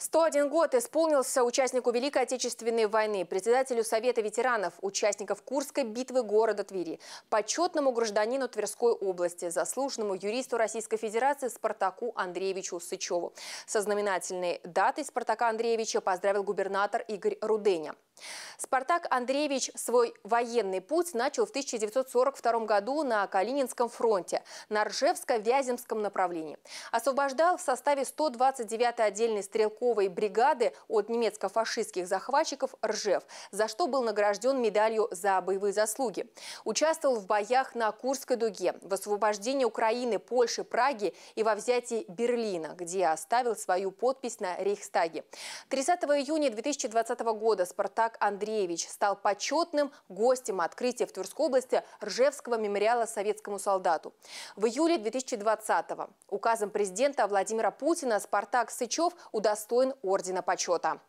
101 год исполнился участнику Великой Отечественной войны, председателю Совета ветеранов, участников Курской битвы города Твери, почетному гражданину Тверской области, заслуженному юристу Российской Федерации Спартаку Андреевичу Сычеву. Со знаменательной датой Спартака Андреевича поздравил губернатор Игорь Руденя. Спартак Андреевич свой военный путь начал в 1942 году на Калининском фронте, на Ржевско-Вяземском направлении. Освобождал в составе 129-й отдельной стрелковой стрелковой бригады от немецко-фашистских захватчиков «Ржев», за что был награжден медалью за боевые заслуги. Участвовал в боях на Курской дуге, в освобождении Украины, Польши, Праги и во взятии Берлина, где оставил свою подпись на Рейхстаге. 30 июня 2020 года Спартак Андреевич стал почетным гостем открытия в Тверской области Ржевского мемориала советскому солдату. В июле 2020 указом президента Владимира Путина Спартак Сычев удостоился удостоен Ордена Почета.